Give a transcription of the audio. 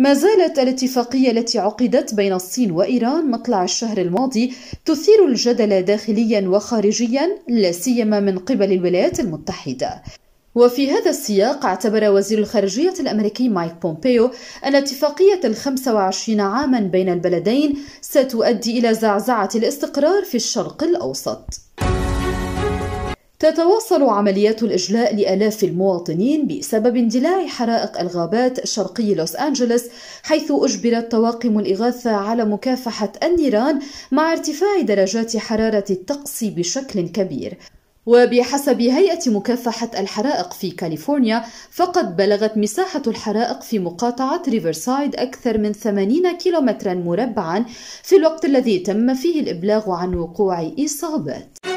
ما زالت الاتفاقية التي عقدت بين الصين وإيران مطلع الشهر الماضي تثير الجدل داخليا وخارجيا لا سيما من قبل الولايات المتحدة وفي هذا السياق اعتبر وزير الخارجية الأمريكي مايك بومبيو أن اتفاقية الخمسة وعشرين عاما بين البلدين ستؤدي إلى زعزعة الاستقرار في الشرق الأوسط تتواصل عمليات الإجلاء لآلاف المواطنين بسبب اندلاع حرائق الغابات شرقي لوس أنجلوس حيث أجبرت طواقم الإغاثة على مكافحة النيران مع ارتفاع درجات حرارة الطقس بشكل كبير وبحسب هيئة مكافحة الحرائق في كاليفورنيا فقد بلغت مساحة الحرائق في مقاطعة ريفرسايد أكثر من 80 كيلومترا مربعا في الوقت الذي تم فيه الإبلاغ عن وقوع إصابات